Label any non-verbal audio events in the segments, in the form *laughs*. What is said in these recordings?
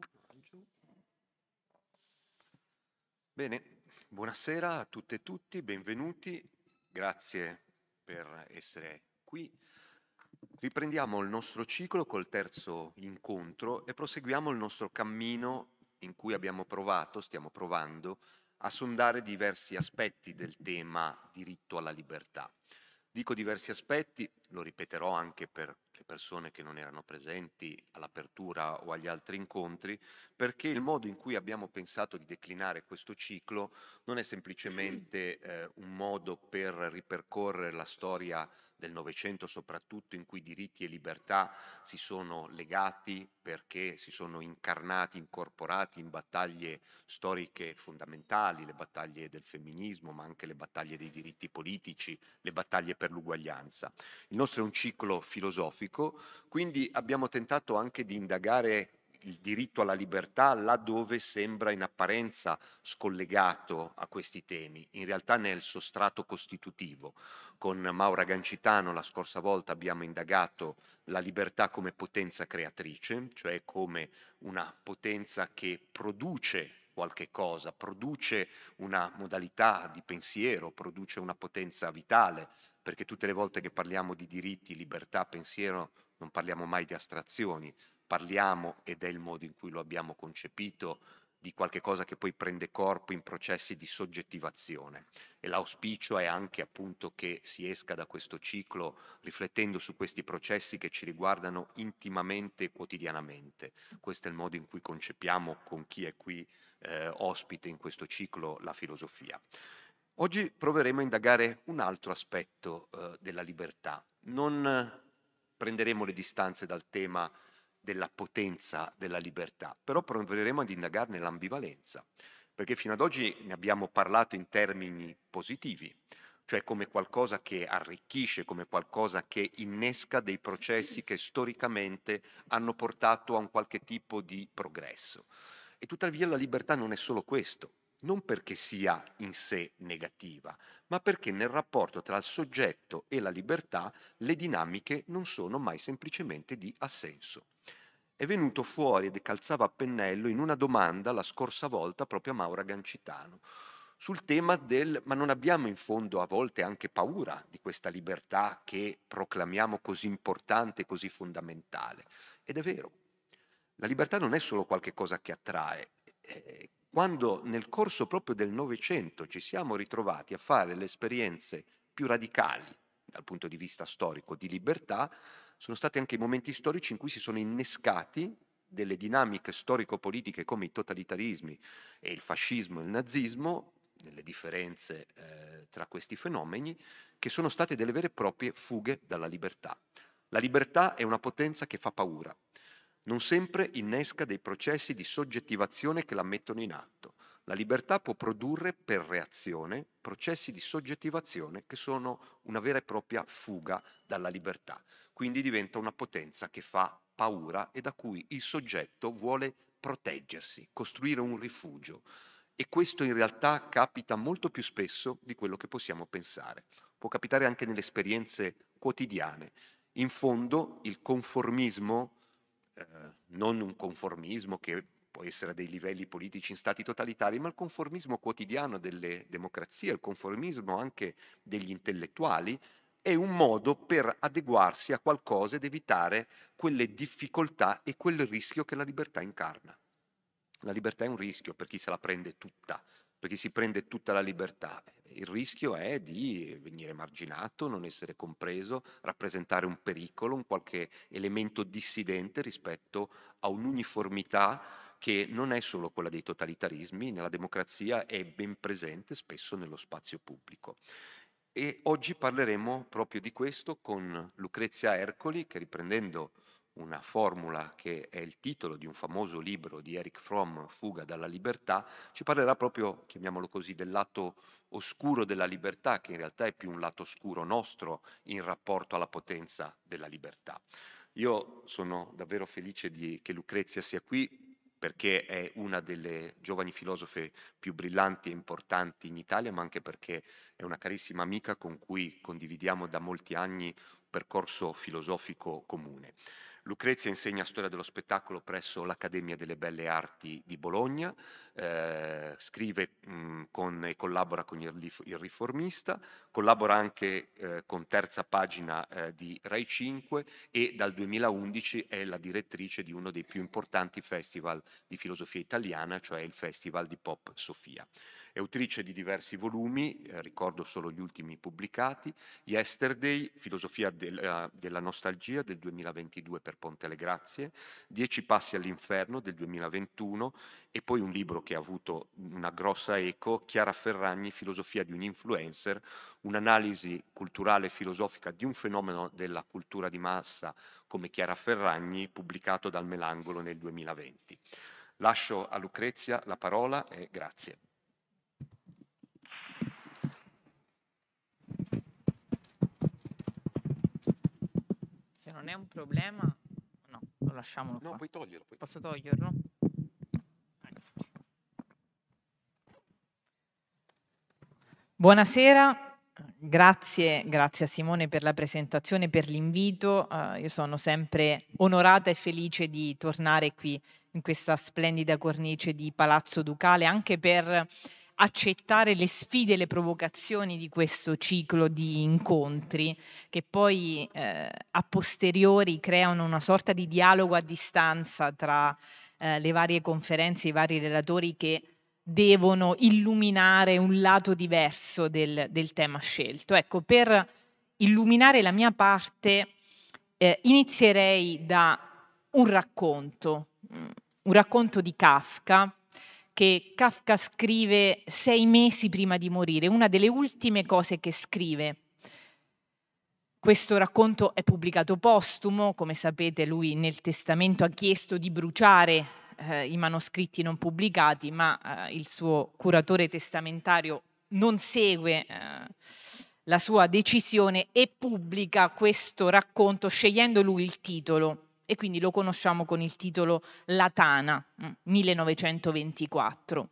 Coraggio. Bene, buonasera a tutte e tutti, benvenuti, grazie per essere qui. Riprendiamo il nostro ciclo col terzo incontro e proseguiamo il nostro cammino in cui abbiamo provato, stiamo provando, a sondare diversi aspetti del tema diritto alla libertà. Dico diversi aspetti, lo ripeterò anche per le persone che non erano presenti all'apertura o agli altri incontri, perché il modo in cui abbiamo pensato di declinare questo ciclo non è semplicemente eh, un modo per ripercorrere la storia del Novecento, soprattutto in cui diritti e libertà si sono legati perché si sono incarnati, incorporati in battaglie storiche fondamentali, le battaglie del femminismo, ma anche le battaglie dei diritti politici, le battaglie per l'uguaglianza. Il nostro è un ciclo filosofico specifico, quindi abbiamo tentato anche di indagare il diritto alla libertà laddove sembra in apparenza scollegato a questi temi, in realtà nel sostrato costitutivo. Con Maura Gancitano la scorsa volta abbiamo indagato la libertà come potenza creatrice, cioè come una potenza che produce qualche cosa, produce una modalità di pensiero, produce una potenza vitale, perché tutte le volte che parliamo di diritti, libertà, pensiero, non parliamo mai di astrazioni, parliamo, ed è il modo in cui lo abbiamo concepito, di qualche cosa che poi prende corpo in processi di soggettivazione. E l'auspicio è anche appunto che si esca da questo ciclo riflettendo su questi processi che ci riguardano intimamente e quotidianamente. Questo è il modo in cui concepiamo con chi è qui eh, ospite in questo ciclo la filosofia. Oggi proveremo a indagare un altro aspetto eh, della libertà. Non eh, prenderemo le distanze dal tema della potenza della libertà, però proveremo ad indagarne l'ambivalenza, perché fino ad oggi ne abbiamo parlato in termini positivi, cioè come qualcosa che arricchisce, come qualcosa che innesca dei processi che storicamente hanno portato a un qualche tipo di progresso. E tuttavia la libertà non è solo questo, non perché sia in sé negativa, ma perché nel rapporto tra il soggetto e la libertà le dinamiche non sono mai semplicemente di assenso. È venuto fuori ed calzava a pennello in una domanda la scorsa volta proprio a Maura Gancitano sul tema del ma non abbiamo in fondo a volte anche paura di questa libertà che proclamiamo così importante, così fondamentale. Ed è vero, la libertà non è solo qualcosa che attrae, eh, quando nel corso proprio del Novecento ci siamo ritrovati a fare le esperienze più radicali dal punto di vista storico di libertà, sono stati anche i momenti storici in cui si sono innescati delle dinamiche storico-politiche come i totalitarismi e il fascismo e il nazismo, nelle differenze eh, tra questi fenomeni, che sono state delle vere e proprie fughe dalla libertà. La libertà è una potenza che fa paura, non sempre innesca dei processi di soggettivazione che la mettono in atto. La libertà può produrre per reazione processi di soggettivazione che sono una vera e propria fuga dalla libertà. Quindi diventa una potenza che fa paura e da cui il soggetto vuole proteggersi, costruire un rifugio. E questo in realtà capita molto più spesso di quello che possiamo pensare. Può capitare anche nelle esperienze quotidiane. In fondo il conformismo eh, non un conformismo che può essere a dei livelli politici in stati totalitari, ma il conformismo quotidiano delle democrazie, il conformismo anche degli intellettuali, è un modo per adeguarsi a qualcosa ed evitare quelle difficoltà e quel rischio che la libertà incarna. La libertà è un rischio per chi se la prende tutta, per chi si prende tutta la libertà il rischio è di venire marginato, non essere compreso, rappresentare un pericolo, un qualche elemento dissidente rispetto a un'uniformità che non è solo quella dei totalitarismi, nella democrazia è ben presente spesso nello spazio pubblico. E oggi parleremo proprio di questo con Lucrezia Ercoli, che riprendendo una formula che è il titolo di un famoso libro di Eric Fromm, Fuga dalla libertà, ci parlerà proprio, chiamiamolo così, del lato oscuro della libertà, che in realtà è più un lato oscuro nostro in rapporto alla potenza della libertà. Io sono davvero felice di, che Lucrezia sia qui perché è una delle giovani filosofe più brillanti e importanti in Italia, ma anche perché è una carissima amica con cui condividiamo da molti anni un percorso filosofico comune. Lucrezia insegna storia dello spettacolo presso l'Accademia delle Belle Arti di Bologna, eh, scrive mh, con, e collabora con il, Riformista, collabora anche eh, con Terza Pagina eh, di Rai 5 e dal 2011 è la direttrice di uno dei più importanti festival di filosofia italiana, cioè il Festival di Pop Sofia. È autrice di diversi volumi, eh, ricordo solo gli ultimi pubblicati, Yesterday, Filosofia della, della nostalgia del 2022 per Ponte alle Grazie, Dieci passi all'inferno del 2021 e poi un libro che ha avuto una grossa eco, Chiara Ferragni, Filosofia di un influencer, un'analisi culturale e filosofica di un fenomeno della cultura di massa come Chiara Ferragni, pubblicato dal Melangolo nel 2020. Lascio a Lucrezia la parola e grazie. non è un problema. No, lo lasciamolo. No, qua. puoi toglierlo. Puoi... Posso toglierlo? Ecco. Buonasera, grazie, grazie, a Simone per la presentazione, per l'invito. Uh, io sono sempre onorata e felice di tornare qui in questa splendida cornice di Palazzo Ducale, anche per accettare le sfide e le provocazioni di questo ciclo di incontri che poi eh, a posteriori creano una sorta di dialogo a distanza tra eh, le varie conferenze, i vari relatori che devono illuminare un lato diverso del, del tema scelto. Ecco, per illuminare la mia parte eh, inizierei da un racconto, mm, un racconto di Kafka che Kafka scrive sei mesi prima di morire, una delle ultime cose che scrive. Questo racconto è pubblicato postumo, come sapete lui nel testamento ha chiesto di bruciare eh, i manoscritti non pubblicati, ma eh, il suo curatore testamentario non segue eh, la sua decisione e pubblica questo racconto scegliendo lui il titolo e quindi lo conosciamo con il titolo La Tana, 1924. Mm,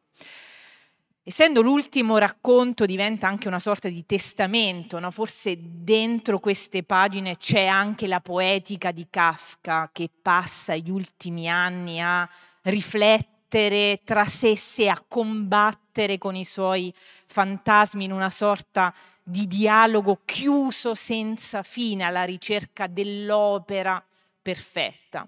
Essendo l'ultimo racconto diventa anche una sorta di testamento, no? forse dentro queste pagine c'è anche la poetica di Kafka che passa gli ultimi anni a riflettere tra sé e a combattere con i suoi fantasmi in una sorta di dialogo chiuso senza fine alla ricerca dell'opera perfetta.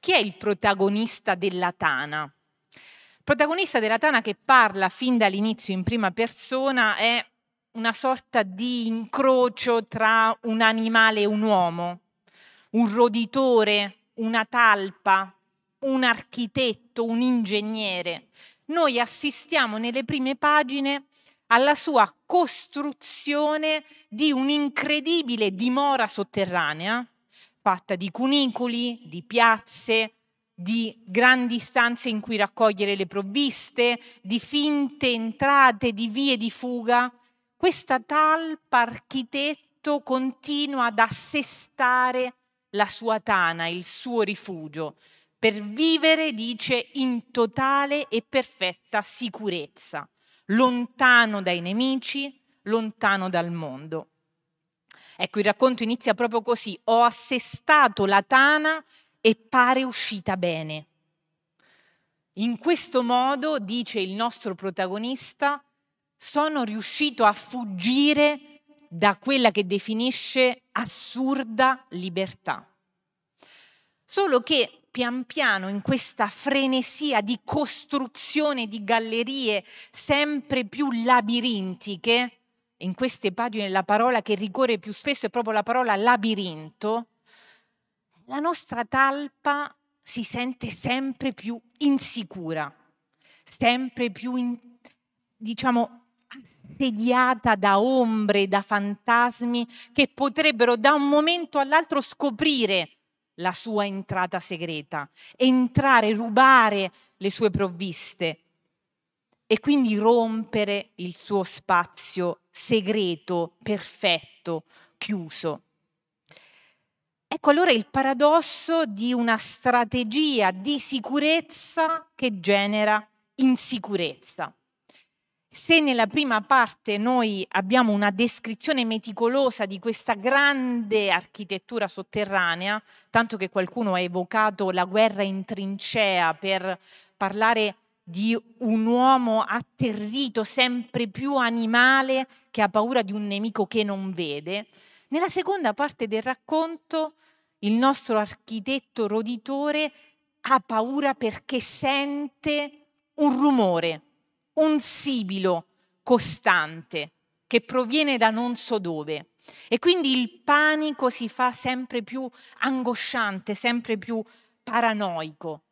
Chi è il protagonista della Tana? Il protagonista della Tana che parla fin dall'inizio in prima persona è una sorta di incrocio tra un animale e un uomo, un roditore, una talpa, un architetto, un ingegnere. Noi assistiamo nelle prime pagine alla sua costruzione di un'incredibile dimora sotterranea fatta di cunicoli, di piazze, di grandi stanze in cui raccogliere le provviste, di finte entrate, di vie di fuga. Questa talpa architetto continua ad assestare la sua tana, il suo rifugio, per vivere, dice, in totale e perfetta sicurezza, lontano dai nemici, lontano dal mondo. Ecco, il racconto inizia proprio così. Ho assestato la tana e pare uscita bene. In questo modo, dice il nostro protagonista, sono riuscito a fuggire da quella che definisce assurda libertà. Solo che pian piano in questa frenesia di costruzione di gallerie sempre più labirintiche, in queste pagine la parola che ricorre più spesso è proprio la parola labirinto, la nostra talpa si sente sempre più insicura, sempre più, in, diciamo, assediata da ombre, da fantasmi che potrebbero da un momento all'altro scoprire la sua entrata segreta, entrare, rubare le sue provviste e quindi rompere il suo spazio segreto, perfetto, chiuso. Ecco allora il paradosso di una strategia di sicurezza che genera insicurezza. Se nella prima parte noi abbiamo una descrizione meticolosa di questa grande architettura sotterranea, tanto che qualcuno ha evocato la guerra in trincea per parlare di un uomo atterrito, sempre più animale, che ha paura di un nemico che non vede. Nella seconda parte del racconto, il nostro architetto roditore ha paura perché sente un rumore, un sibilo costante che proviene da non so dove. E quindi il panico si fa sempre più angosciante, sempre più paranoico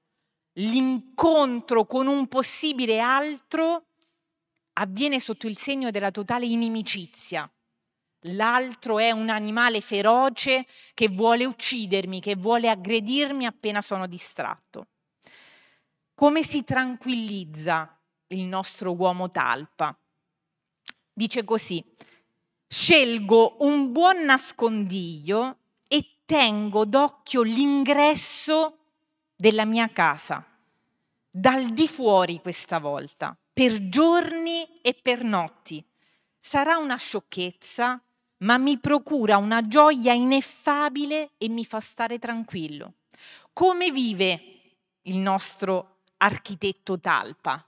l'incontro con un possibile altro avviene sotto il segno della totale inimicizia. L'altro è un animale feroce che vuole uccidermi, che vuole aggredirmi appena sono distratto. Come si tranquillizza il nostro uomo talpa? Dice così, scelgo un buon nascondiglio e tengo d'occhio l'ingresso della mia casa dal di fuori questa volta, per giorni e per notti. Sarà una sciocchezza, ma mi procura una gioia ineffabile e mi fa stare tranquillo. Come vive il nostro architetto Talpa?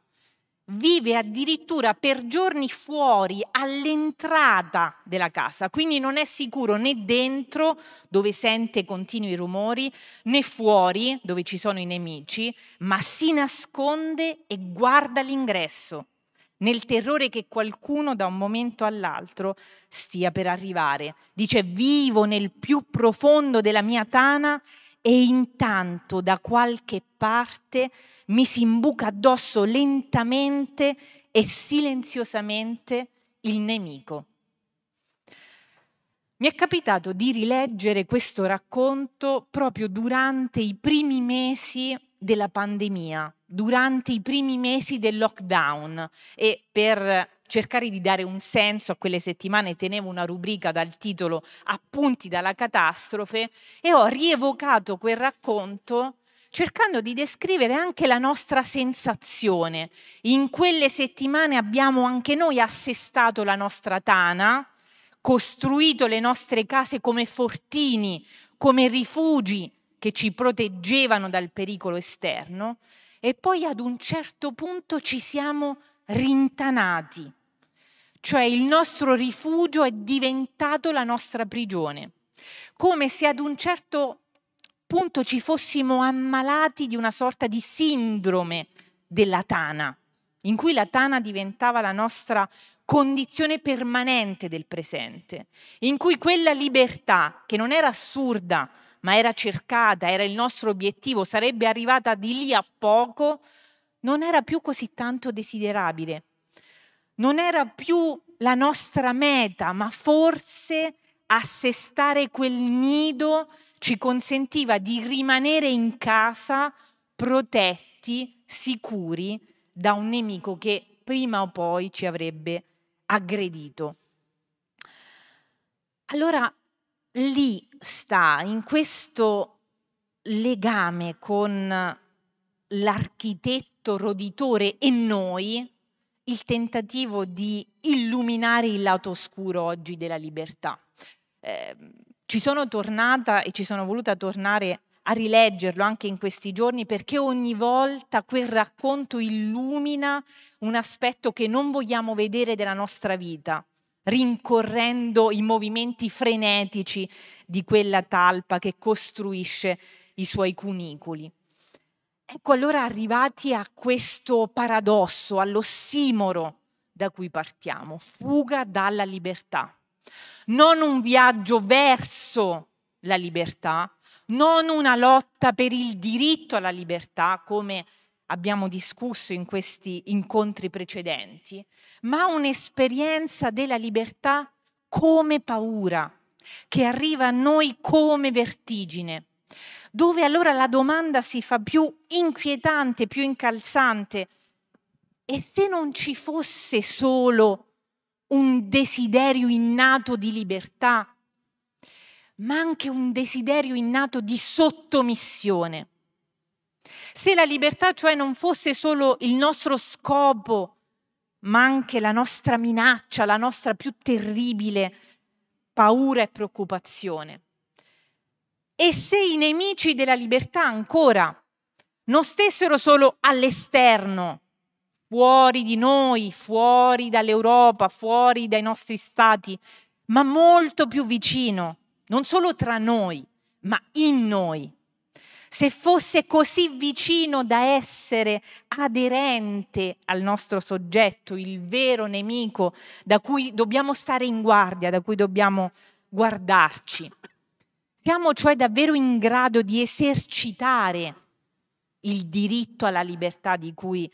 vive addirittura per giorni fuori all'entrata della casa, quindi non è sicuro né dentro dove sente continui rumori, né fuori dove ci sono i nemici, ma si nasconde e guarda l'ingresso, nel terrore che qualcuno da un momento all'altro stia per arrivare. Dice vivo nel più profondo della mia tana e intanto da qualche parte mi si imbuca addosso lentamente e silenziosamente il nemico. Mi è capitato di rileggere questo racconto proprio durante i primi mesi della pandemia, durante i primi mesi del lockdown e per cercare di dare un senso a quelle settimane tenevo una rubrica dal titolo Appunti dalla catastrofe e ho rievocato quel racconto cercando di descrivere anche la nostra sensazione. In quelle settimane abbiamo anche noi assestato la nostra tana, costruito le nostre case come fortini, come rifugi che ci proteggevano dal pericolo esterno e poi ad un certo punto ci siamo rintanati, cioè il nostro rifugio è diventato la nostra prigione, come se ad un certo punto ci fossimo ammalati di una sorta di sindrome della tana, in cui la tana diventava la nostra condizione permanente del presente, in cui quella libertà, che non era assurda, ma era cercata, era il nostro obiettivo, sarebbe arrivata di lì a poco, non era più così tanto desiderabile, non era più la nostra meta, ma forse assestare quel nido ci consentiva di rimanere in casa protetti, sicuri da un nemico che prima o poi ci avrebbe aggredito. Allora lì sta, in questo legame con l'architetto roditore e noi, il tentativo di illuminare il lato oscuro oggi della libertà. Eh, ci sono tornata e ci sono voluta tornare a rileggerlo anche in questi giorni perché ogni volta quel racconto illumina un aspetto che non vogliamo vedere della nostra vita, rincorrendo i movimenti frenetici di quella talpa che costruisce i suoi cunicoli. Ecco allora arrivati a questo paradosso, allo simoro da cui partiamo, fuga dalla libertà non un viaggio verso la libertà, non una lotta per il diritto alla libertà, come abbiamo discusso in questi incontri precedenti, ma un'esperienza della libertà come paura, che arriva a noi come vertigine, dove allora la domanda si fa più inquietante, più incalzante. E se non ci fosse solo un desiderio innato di libertà, ma anche un desiderio innato di sottomissione. Se la libertà cioè non fosse solo il nostro scopo, ma anche la nostra minaccia, la nostra più terribile paura e preoccupazione. E se i nemici della libertà ancora non stessero solo all'esterno, fuori di noi, fuori dall'Europa, fuori dai nostri stati, ma molto più vicino, non solo tra noi, ma in noi. Se fosse così vicino da essere aderente al nostro soggetto, il vero nemico da cui dobbiamo stare in guardia, da cui dobbiamo guardarci. Siamo cioè davvero in grado di esercitare il diritto alla libertà di cui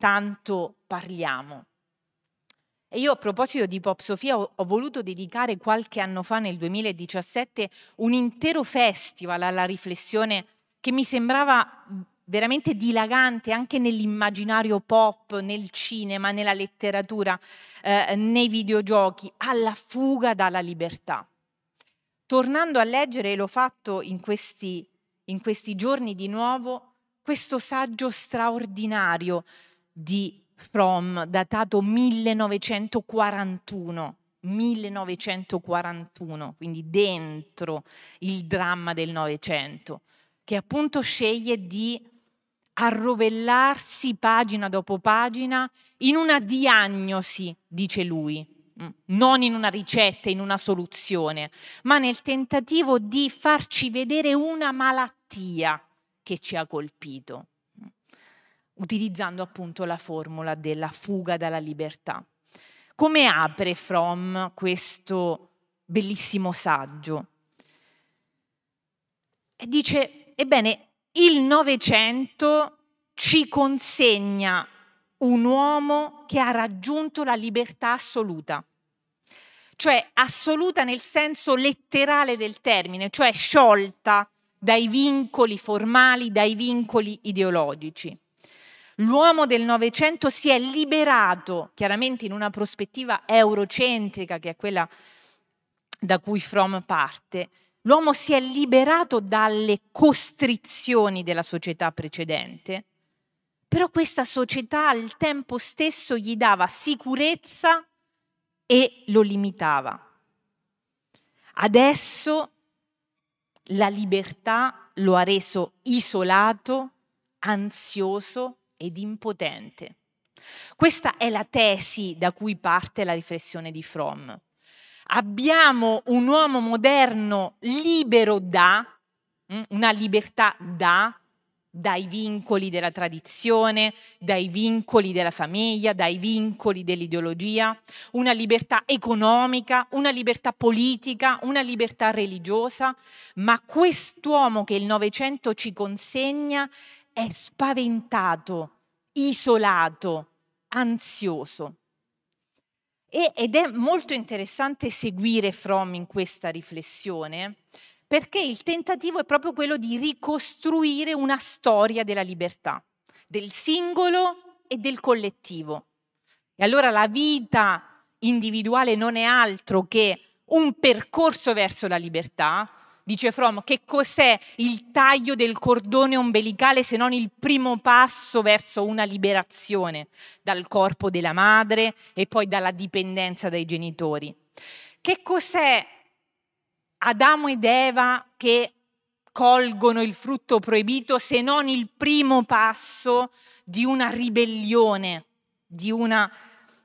tanto parliamo. E io a proposito di Pop Sofia ho, ho, voluto dedicare qualche anno fa, nel 2017, un intero festival alla riflessione che mi sembrava veramente dilagante anche nell'immaginario pop, nel cinema, nella letteratura, eh, nei videogiochi, alla fuga dalla libertà. Tornando a leggere, e l'ho fatto in questi, in questi giorni di nuovo, questo saggio straordinario di From, datato 1941. 1941, quindi dentro il dramma del Novecento, che appunto sceglie di arrovellarsi pagina dopo pagina in una diagnosi, dice lui, mm, non in una ricetta, in una soluzione, ma nel tentativo di farci vedere una malattia che ci ha colpito utilizzando appunto la formula della fuga dalla libertà. Come apre Fromm questo bellissimo saggio? E dice, ebbene, il Novecento ci consegna un uomo che ha raggiunto la libertà assoluta, cioè assoluta nel senso letterale del termine, cioè sciolta dai vincoli formali, dai vincoli ideologici l'uomo del Novecento si è liberato, chiaramente in una prospettiva eurocentrica, che è quella da cui Fromm parte, l'uomo si è liberato dalle costrizioni della società precedente, però questa società al tempo stesso gli dava sicurezza e lo limitava. Adesso la libertà lo ha reso isolato, ansioso ed impotente. Questa è la tesi da cui parte la riflessione di Fromm. Abbiamo un uomo moderno libero da, mm, una libertà da, dai vincoli della tradizione, dai vincoli della famiglia, dai vincoli dell'ideologia, una libertà economica, una libertà politica, una libertà religiosa, ma quest'uomo che il Novecento ci consegna è spaventato, isolato, ansioso. E, ed è molto interessante seguire Fromm in questa riflessione, perché il tentativo è proprio quello di ricostruire una storia della libertà, del singolo e del collettivo. E allora la vita individuale non è altro che un percorso verso la libertà, dice Fromm, che cos'è il taglio del cordone ombelicale se non il primo passo verso una liberazione dal corpo della madre e poi dalla dipendenza dai genitori? Che cos'è Adamo ed Eva che colgono il frutto proibito se non il primo passo di una ribellione, di una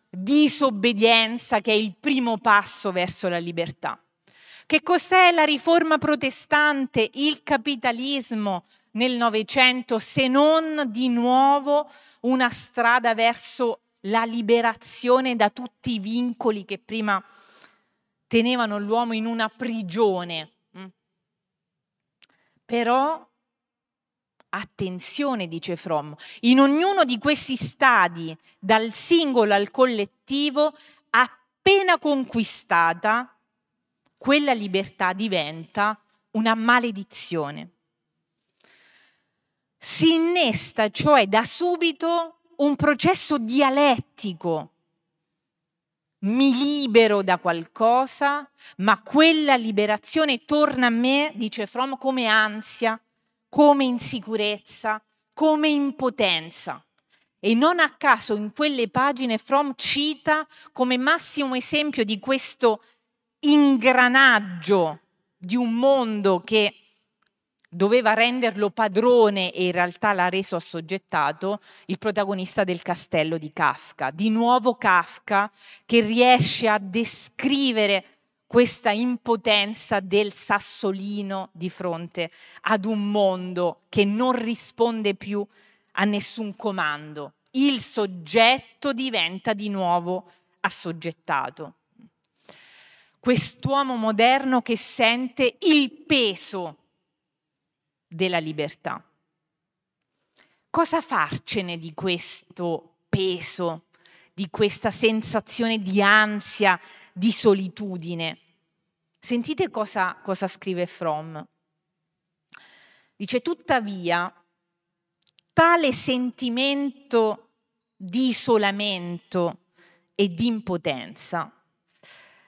disobbedienza che è il primo passo verso la libertà? Che cos'è la riforma protestante, il capitalismo nel Novecento, se non di nuovo una strada verso la liberazione da tutti i vincoli che prima tenevano l'uomo in una prigione. Mm. Però, attenzione, dice Fromm, in ognuno di questi stadi, dal singolo al collettivo, appena conquistata, quella libertà diventa una maledizione. Si innesta cioè da subito un processo dialettico. Mi libero da qualcosa, ma quella liberazione torna a me, dice Fromm, come ansia, come insicurezza, come impotenza. E non a caso in quelle pagine Fromm cita come massimo esempio di questo ingranaggio di un mondo che doveva renderlo padrone e in realtà l'ha reso assoggettato, il protagonista del castello di Kafka. Di nuovo Kafka che riesce a descrivere questa impotenza del sassolino di fronte ad un mondo che non risponde più a nessun comando. Il soggetto diventa di nuovo assoggettato quest'uomo moderno che sente il peso della libertà. Cosa farcene di questo peso, di questa sensazione di ansia, di solitudine? Sentite cosa, cosa scrive Fromm. Dice, tuttavia, tale sentimento di isolamento e di impotenza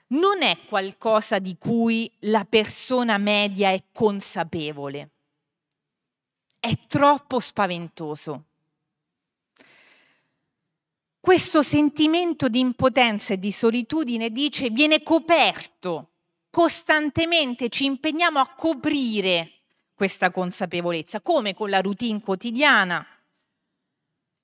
non è qualcosa di cui la persona media è consapevole. È troppo spaventoso. Questo sentimento di impotenza e di solitudine, dice, viene coperto costantemente, ci impegniamo a coprire questa consapevolezza, come con la routine quotidiana,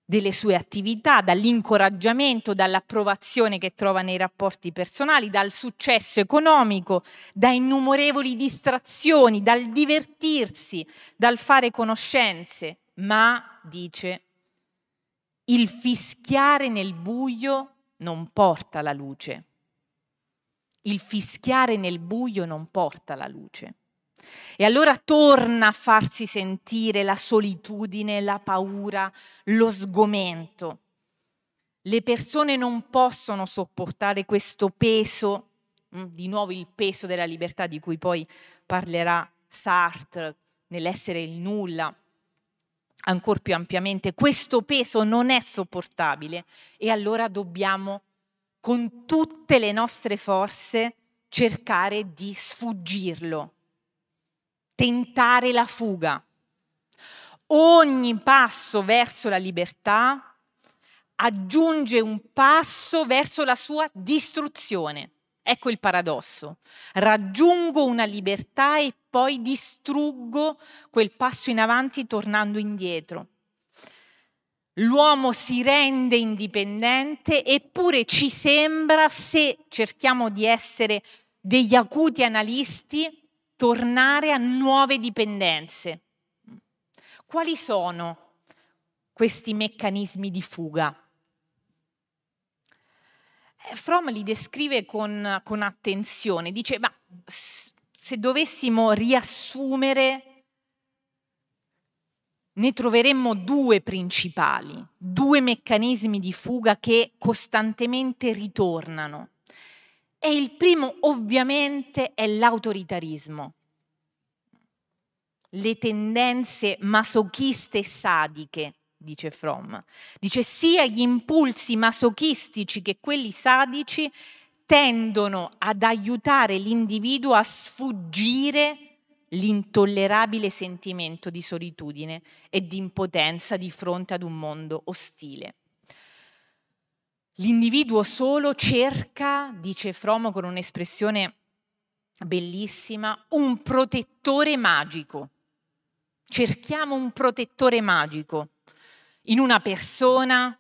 delle sue attività, dall'incoraggiamento, dall'approvazione che trova nei rapporti personali, dal successo economico, da innumerevoli distrazioni, dal divertirsi, dal fare conoscenze, ma, dice, il fischiare nel buio non porta la luce. Il fischiare nel buio non porta la luce. E allora torna a farsi sentire la solitudine, la paura, lo sgomento. Le persone non possono sopportare questo peso, mm, di nuovo il peso della libertà di cui poi parlerà Sartre nell'essere il nulla, ancora più ampiamente. Questo peso non è sopportabile e allora dobbiamo con tutte le nostre forze cercare di sfuggirlo tentare la fuga. Ogni passo verso la libertà aggiunge un passo verso la sua distruzione. Ecco il paradosso. Raggiungo una libertà e poi distruggo quel passo in avanti tornando indietro. L'uomo si rende indipendente eppure ci sembra, se cerchiamo di essere degli acuti analisti, tornare a nuove dipendenze. Quali sono questi meccanismi di fuga? Eh, Fromm li descrive con, con attenzione, dice, ma se dovessimo riassumere ne troveremmo due principali, due meccanismi di fuga che costantemente ritornano. E il primo ovviamente è l'autoritarismo, le tendenze masochiste e sadiche, dice Fromm. Dice sia gli impulsi masochistici che quelli sadici tendono ad aiutare l'individuo a sfuggire l'intollerabile sentimento di solitudine e di impotenza di fronte ad un mondo ostile. L'individuo solo cerca, dice Fromo con un'espressione bellissima, un protettore magico. Cerchiamo un protettore magico in una persona,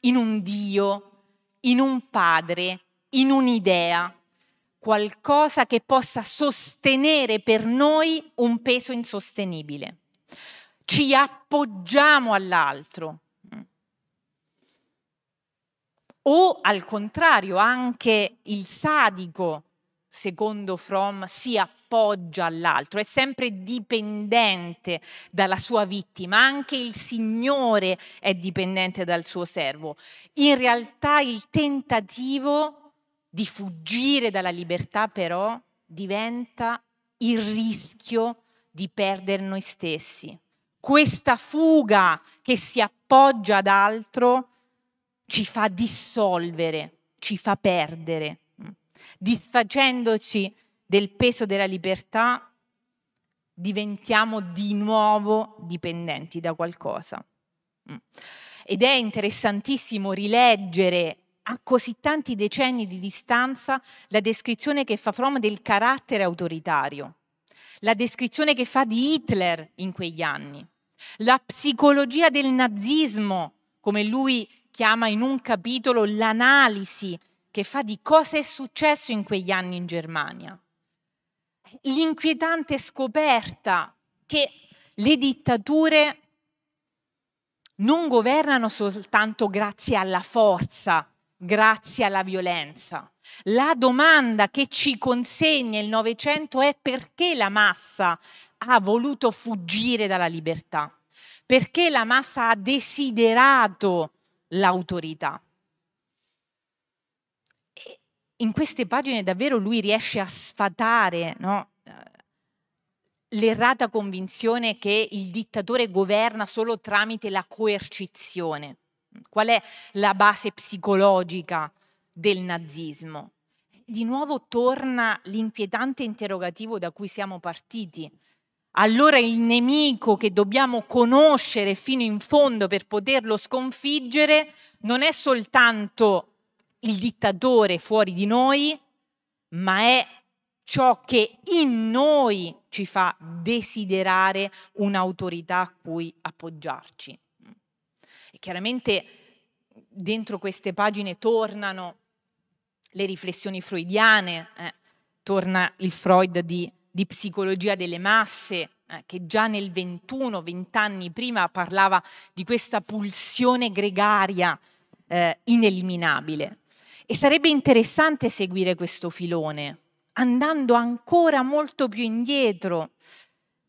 in un Dio, in un padre, in un'idea, qualcosa che possa sostenere per noi un peso insostenibile. Ci appoggiamo all'altro, o al contrario anche il sadico, secondo Fromm, si appoggia all'altro, è sempre dipendente dalla sua vittima, anche il Signore è dipendente dal suo servo. In realtà il tentativo di fuggire dalla libertà però diventa il rischio di perdere noi stessi. Questa fuga che si appoggia ad altro ci fa dissolvere, ci fa perdere, mm. disfacendoci del peso della libertà diventiamo di nuovo dipendenti da qualcosa. Mm. Ed è interessantissimo rileggere a così tanti decenni di distanza la descrizione che fa Fromm del carattere autoritario, la descrizione che fa di Hitler in quegli anni, la psicologia del nazismo, come lui chiama in un capitolo l'analisi che fa di cosa è successo in quegli anni in Germania. L'inquietante scoperta che le dittature non governano soltanto grazie alla forza, grazie alla violenza. La domanda che ci consegna il Novecento è perché la massa ha voluto fuggire dalla libertà, perché la massa ha desiderato l'autorità. E in queste pagine davvero lui riesce a sfatare no, eh, l'errata convinzione che il dittatore governa solo tramite la coercizione. Qual è la base psicologica del nazismo? Di nuovo torna l'inquietante interrogativo da cui siamo partiti allora il nemico che dobbiamo conoscere fino in fondo per poterlo sconfiggere non è soltanto il dittatore fuori di noi, ma è ciò che in noi ci fa desiderare un'autorità a cui appoggiarci. E chiaramente dentro queste pagine tornano le riflessioni freudiane, eh, torna il Freud di di psicologia delle masse, eh, che già nel 21, 20 anni prima parlava di questa pulsione gregaria eh, ineliminabile. E sarebbe interessante seguire questo filone, andando ancora molto più indietro.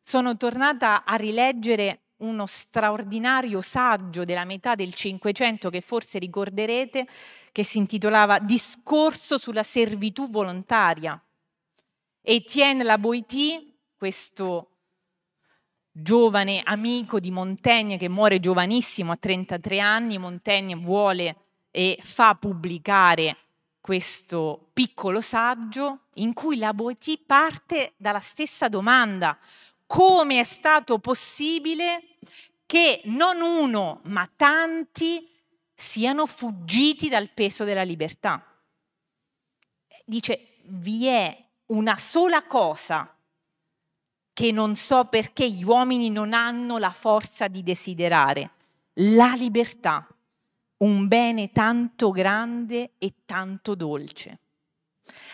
Sono tornata a rileggere uno straordinario saggio della metà del Cinquecento che forse ricorderete, che si intitolava Discorso sulla servitù volontaria Etienne Laboiti, questo giovane amico di Montaigne che muore giovanissimo a 33 anni, Montaigne vuole e fa pubblicare questo piccolo saggio in cui Laboiti parte dalla stessa domanda, come è stato possibile che non uno ma tanti siano fuggiti dal peso della libertà. Dice, vi è una sola cosa che non so perché gli uomini non hanno la forza di desiderare, la libertà, un bene tanto grande e tanto dolce.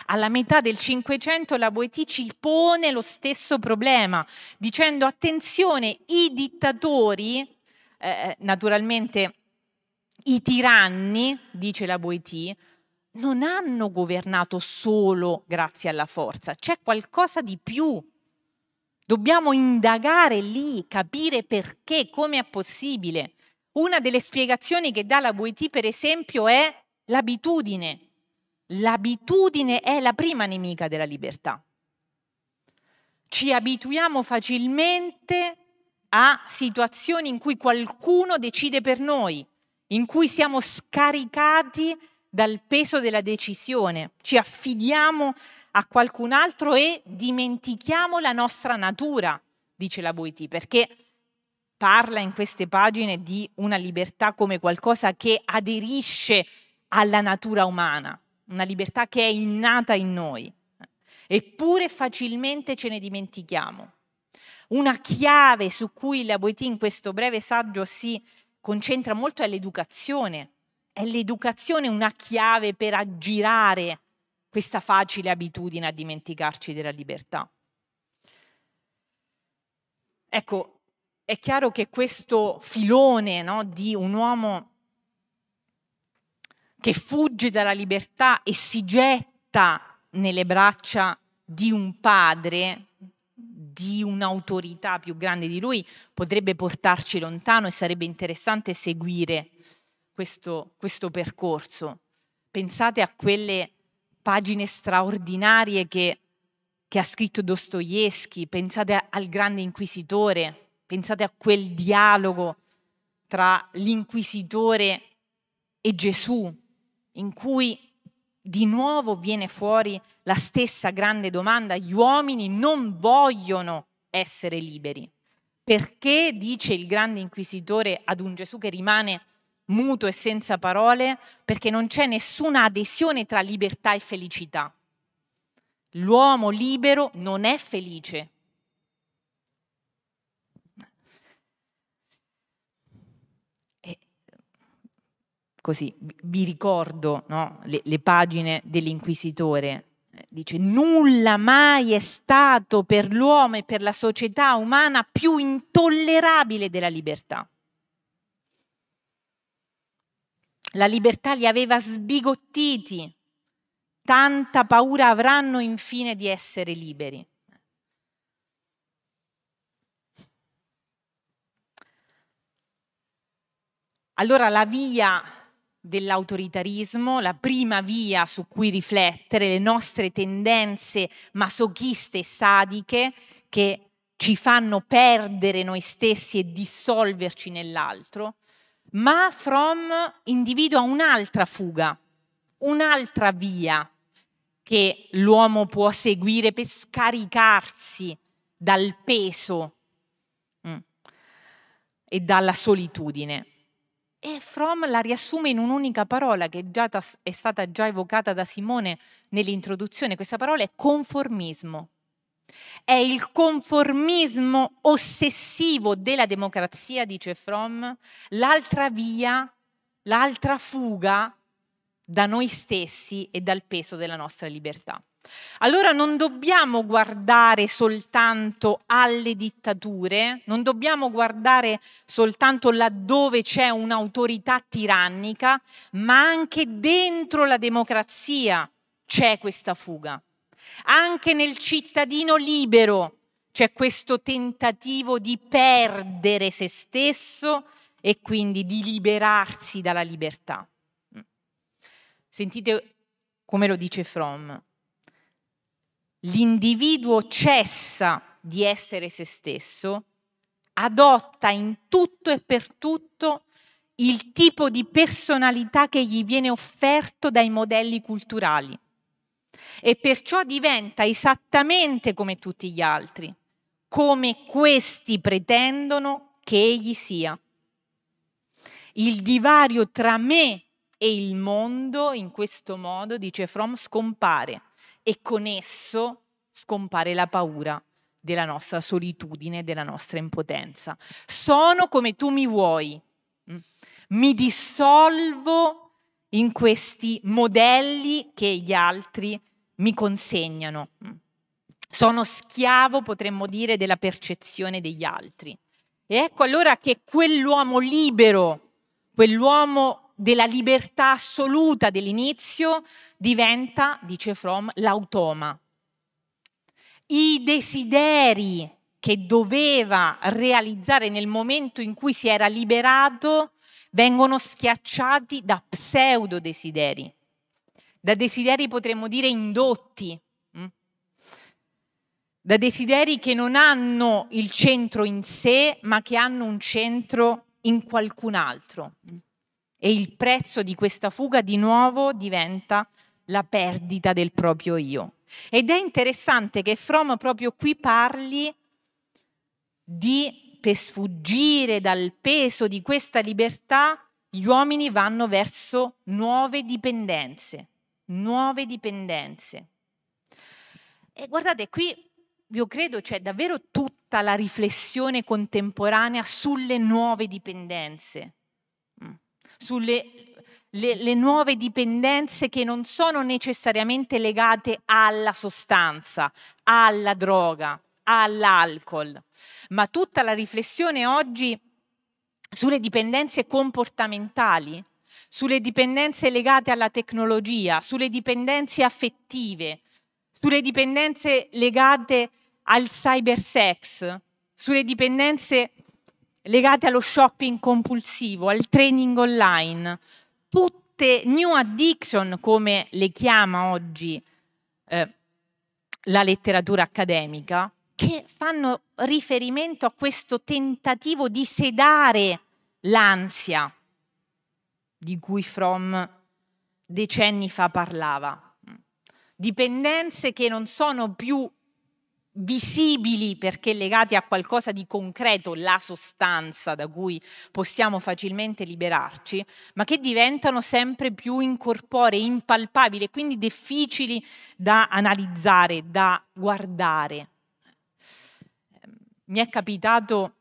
Alla metà del Cinquecento la Boetì ci pone lo stesso problema, dicendo attenzione, i dittatori, eh, naturalmente i tiranni, dice la Boetì, non hanno governato solo grazie alla forza, c'è qualcosa di più. Dobbiamo indagare lì, capire perché, come è possibile. Una delle spiegazioni che dà la Boiti, per esempio, è l'abitudine. L'abitudine è la prima nemica della libertà. Ci abituiamo facilmente a situazioni in cui qualcuno decide per noi, in cui siamo scaricati dal peso della decisione, ci affidiamo a qualcun altro e dimentichiamo la nostra natura, dice la Boiti, perché parla in queste pagine di una libertà come qualcosa che aderisce alla natura umana, una libertà che è innata in noi, eppure facilmente ce ne dimentichiamo. Una chiave su cui la Boiti in questo breve saggio si concentra molto è l'educazione è l'educazione una chiave per aggirare questa facile abitudine a dimenticarci della libertà. Ecco, è chiaro che questo filone no, di un uomo che fugge dalla libertà e si getta nelle braccia di un padre, di un'autorità più grande di lui, potrebbe portarci lontano e sarebbe interessante seguire questo, questo percorso. Pensate a quelle pagine straordinarie che, che ha scritto Dostoevsky, pensate al grande inquisitore, pensate a quel dialogo tra l'inquisitore e Gesù, in cui di nuovo viene fuori la stessa grande domanda, gli uomini non vogliono essere liberi. Perché dice il grande inquisitore ad un Gesù che rimane muto e senza parole, perché non c'è nessuna adesione tra libertà e felicità. L'uomo libero non è felice. E così vi ricordo no, le, le pagine dell'Inquisitore. Dice, nulla mai è stato per l'uomo e per la società umana più intollerabile della libertà. La libertà li aveva sbigottiti. Tanta paura avranno infine di essere liberi. Allora la via dell'autoritarismo, la prima via su cui riflettere, le nostre tendenze masochiste e sadiche che ci fanno perdere noi stessi e dissolverci nell'altro, ma Fromm individua un'altra fuga, un'altra via che l'uomo può seguire per scaricarsi dal peso mm, e dalla solitudine. E Fromm la riassume in un'unica parola che è stata già evocata da Simone nell'introduzione. Questa parola è conformismo. È il conformismo ossessivo della democrazia, dice Fromm, l'altra via, l'altra fuga da noi stessi e dal peso della nostra libertà. Allora non dobbiamo guardare soltanto alle dittature, non dobbiamo guardare soltanto laddove c'è un'autorità tirannica, ma anche dentro la democrazia c'è questa fuga. Anche nel cittadino libero c'è questo tentativo di perdere se stesso e quindi di liberarsi dalla libertà. Mm. Sentite come lo dice Fromm. L'individuo cessa di essere se stesso, adotta in tutto e per tutto il tipo di personalità che gli viene offerto dai modelli culturali e perciò diventa esattamente come tutti gli altri, come questi pretendono che egli sia. Il divario tra me e il mondo, in questo modo, dice Fromm, scompare e con esso scompare la paura della nostra solitudine, della nostra impotenza. Sono come tu mi vuoi, mm. mi dissolvo in questi modelli che gli altri mi consegnano. Sono schiavo, potremmo dire, della percezione degli altri. E ecco allora che quell'uomo libero, quell'uomo della libertà assoluta dell'inizio, diventa, dice Fromm, l'automa. I desideri che doveva realizzare nel momento in cui si era liberato vengono schiacciati da pseudo desideri da desideri potremmo dire indotti, mm? da desideri che non hanno il centro in sé, ma che hanno un centro in qualcun altro. E il prezzo di questa fuga di nuovo diventa la perdita del proprio io. Ed è interessante che Fromm proprio qui parli di, per sfuggire dal peso di questa libertà, gli uomini vanno verso nuove dipendenze nuove dipendenze. E guardate, qui io credo c'è davvero tutta la riflessione contemporanea sulle nuove dipendenze, mm. sulle le, le nuove dipendenze che non sono necessariamente legate alla sostanza, alla droga, all'alcol, ma tutta la riflessione oggi sulle dipendenze comportamentali sulle dipendenze legate alla tecnologia, sulle dipendenze affettive, sulle dipendenze legate al cybersex, sulle dipendenze legate allo shopping compulsivo, al training online, tutte new addiction come le chiama oggi eh, la letteratura accademica, che fanno riferimento a questo tentativo di sedare l'ansia, di cui Fromm decenni fa parlava. Dipendenze che non sono più visibili perché legate a qualcosa di concreto, la sostanza da cui possiamo facilmente liberarci, ma che diventano sempre più incorporee, impalpabili, e quindi difficili da analizzare, da guardare. Mi è capitato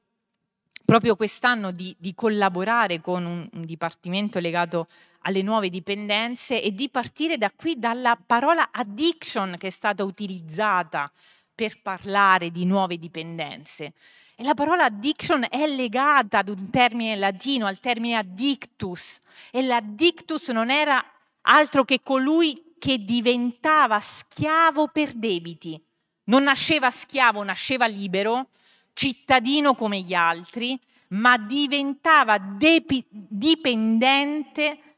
proprio quest'anno di, di, collaborare con un, un dipartimento legato alle nuove dipendenze e di partire da qui dalla parola addiction che è stata utilizzata per parlare di nuove dipendenze. E la parola addiction è legata ad un termine latino, al termine addictus. E l'addictus non era altro che colui che diventava schiavo per debiti. Non nasceva schiavo, nasceva libero, cittadino come gli altri, ma diventava depi- dipendente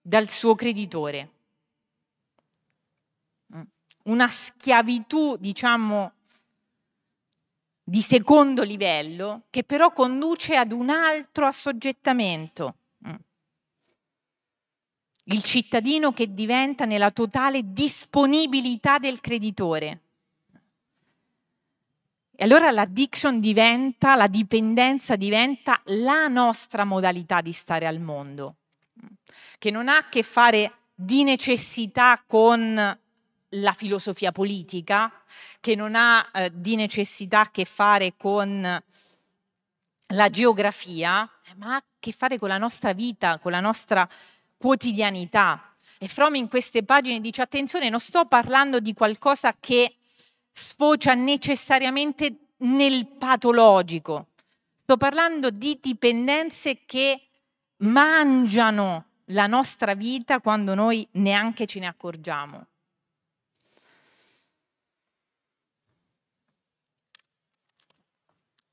dal suo creditore. Mm. Una schiavitù, diciamo, di secondo livello che però conduce ad un altro assoggettamento. Mm. Il cittadino che diventa nella totale disponibilità del creditore e allora l'addiction diventa, la dipendenza diventa la nostra modalità di stare al mondo, che non ha a che fare di necessità con la filosofia politica, che non ha eh, di necessità a che fare con la geografia, eh, ma ha a che fare con la nostra vita, con la nostra quotidianità. E Fromm in queste pagine dice attenzione, non sto parlando di qualcosa che sfocia necessariamente nel patologico. Sto parlando di dipendenze che mangiano la nostra vita quando noi neanche ce ne accorgiamo.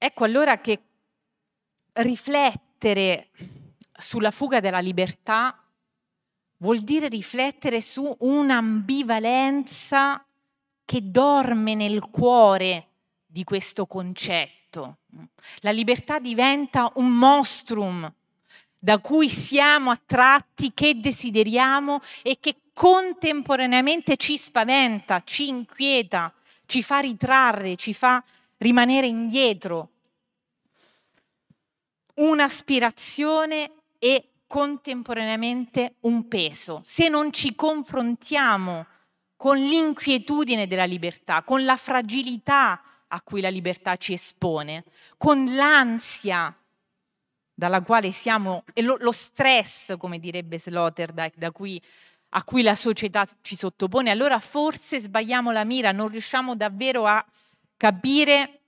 Ecco allora che riflettere sulla fuga della libertà vuol dire riflettere su un'ambivalenza che dorme nel cuore di questo concetto. La libertà diventa un mostrum da cui siamo attratti, che desideriamo e che contemporaneamente ci spaventa, ci inquieta, ci fa ritrarre, ci fa rimanere indietro. Un'aspirazione e contemporaneamente un peso. Se non ci confrontiamo con l'inquietudine della libertà, con la fragilità a cui la libertà ci espone, con l'ansia dalla quale siamo, e lo, lo stress, come direbbe Sloterdijk, da cui a cui la società ci sottopone, allora forse sbagliamo la mira, non riusciamo davvero a capire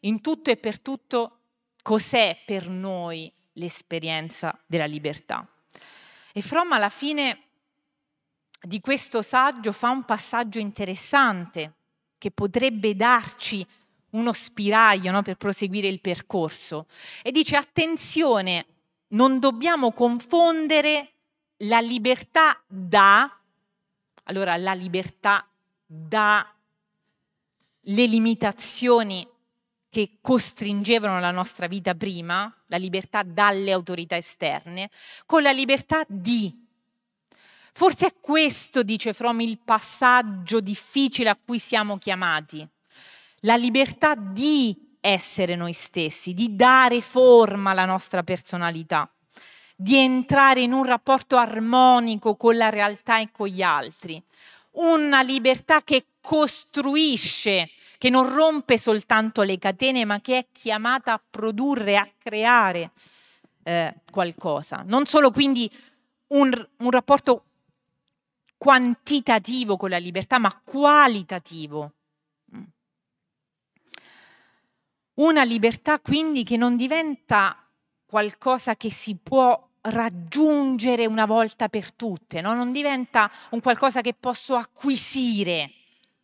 in tutto e per tutto cos'è per noi l'esperienza della libertà. E Fromm alla fine di questo saggio fa un passaggio interessante che potrebbe darci uno spiraglio no, per proseguire il percorso. E dice attenzione, non dobbiamo confondere la libertà da, allora la libertà da le limitazioni che costringevano la nostra vita prima, la libertà dalle autorità esterne, con la libertà di, Forse è questo, dice Fromm, il passaggio difficile a cui siamo chiamati. La libertà di essere noi stessi, di dare forma alla nostra personalità, di entrare in un rapporto armonico con la realtà e con gli altri. Una libertà che costruisce, che non rompe soltanto le catene, ma che è chiamata a produrre, a creare eh, qualcosa. Non solo quindi un, un rapporto quantitativo con la libertà, ma qualitativo. Mm. Una libertà quindi che non diventa qualcosa che si può raggiungere una volta per tutte, no? non diventa un qualcosa che posso acquisire,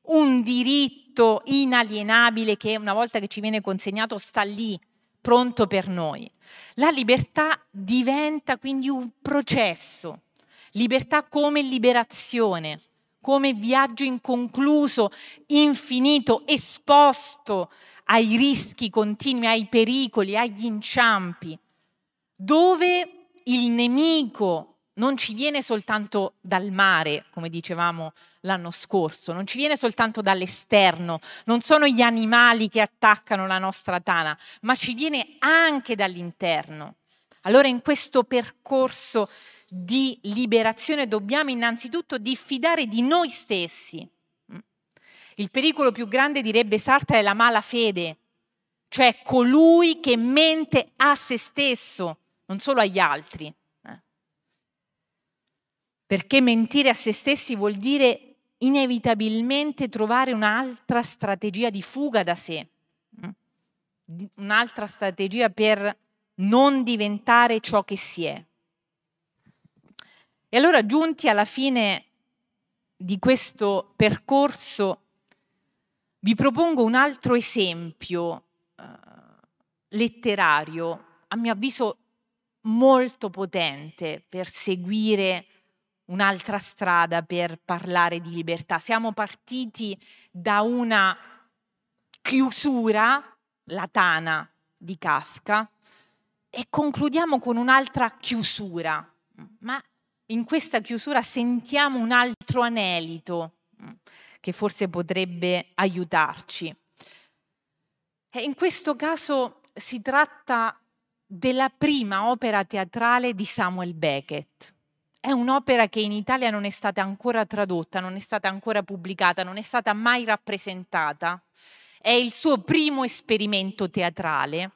un diritto inalienabile che una volta che ci viene consegnato sta lì, pronto per noi. La libertà diventa quindi un processo libertà come liberazione, come viaggio inconcluso, infinito, esposto ai rischi continui, ai pericoli, agli inciampi, dove il nemico non ci viene soltanto dal mare, come dicevamo l'anno scorso, non ci viene soltanto dall'esterno, non sono gli animali che attaccano la nostra tana, ma ci viene anche dall'interno. Allora in questo percorso di liberazione dobbiamo innanzitutto diffidare di noi stessi. Mm. Il pericolo più grande, direbbe Sartre, è la mala fede, cioè colui che mente a se stesso, non solo agli altri. Eh. Perché mentire a se stessi vuol dire inevitabilmente trovare un'altra strategia di fuga da sé, mm. un'altra strategia per non diventare ciò che si è. E allora giunti alla fine di questo percorso, vi propongo un altro esempio eh, letterario, a mio avviso molto potente per seguire un'altra strada per parlare di libertà. Siamo partiti da una chiusura la tana di Kafka e concludiamo con un'altra chiusura, ma in questa chiusura sentiamo un altro anelito mm, che forse potrebbe aiutarci. E in questo caso si tratta della prima opera teatrale di Samuel Beckett. È un'opera che in Italia non è stata ancora tradotta, non è stata ancora pubblicata, non è stata mai rappresentata. È il suo primo esperimento teatrale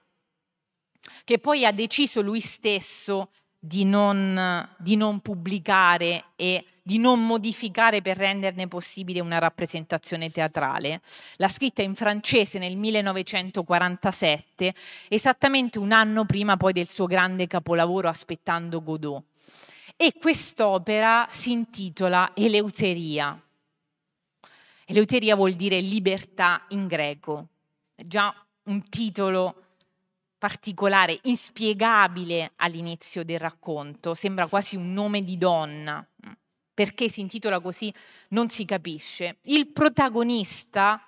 che poi ha deciso lui stesso di non, di non pubblicare e di non modificare per renderne possibile una rappresentazione teatrale. La scritta in francese nel 1947, esattamente un anno prima poi del suo grande capolavoro Aspettando Godot. E quest'opera si intitola Eleuteria. Eleuteria vuol dire libertà in greco, È già un titolo particolare, inspiegabile all'inizio del racconto, sembra quasi un nome di donna. Mm. Perché si intitola così non si capisce. Il protagonista,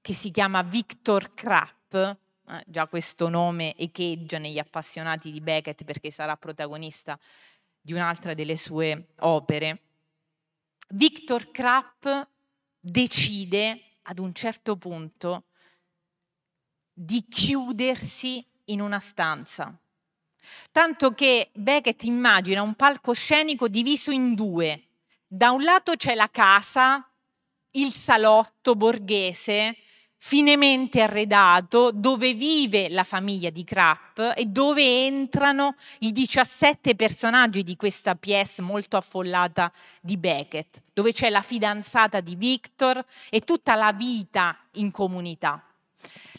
che si chiama Victor Krapp, eh, già questo nome echeggia negli appassionati di Beckett perché sarà protagonista di un'altra delle sue opere, Victor Krapp decide ad un certo punto di chiudersi in una stanza. Tanto che Beckett immagina un palcoscenico diviso in due. Da un lato c'è la casa, il salotto borghese, finemente arredato, dove vive la famiglia di Krapp e dove entrano i 17 personaggi di questa pièce molto affollata di Beckett, dove c'è la fidanzata di Victor e tutta la vita in comunità.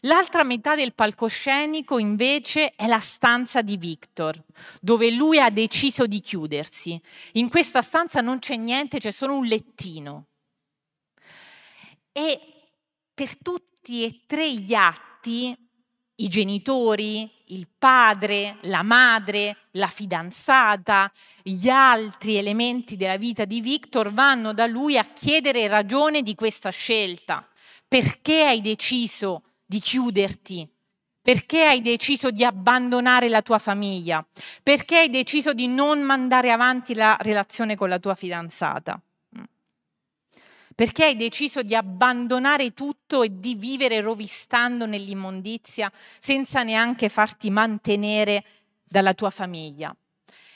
L'altra metà del palcoscenico invece è la stanza di Victor, dove lui ha deciso di chiudersi. In questa stanza non c'è niente, c'è solo un lettino. E per tutti e tre gli atti, i genitori, il padre, la madre, la fidanzata, gli altri elementi della vita di Victor vanno da lui a chiedere ragione di questa scelta. Perché hai deciso di chiuderti? Perché hai deciso di abbandonare la tua famiglia? Perché hai deciso di non mandare avanti la relazione con la tua fidanzata? Mm. Perché hai deciso di abbandonare tutto e di vivere rovistando nell'immondizia senza neanche farti mantenere dalla tua famiglia?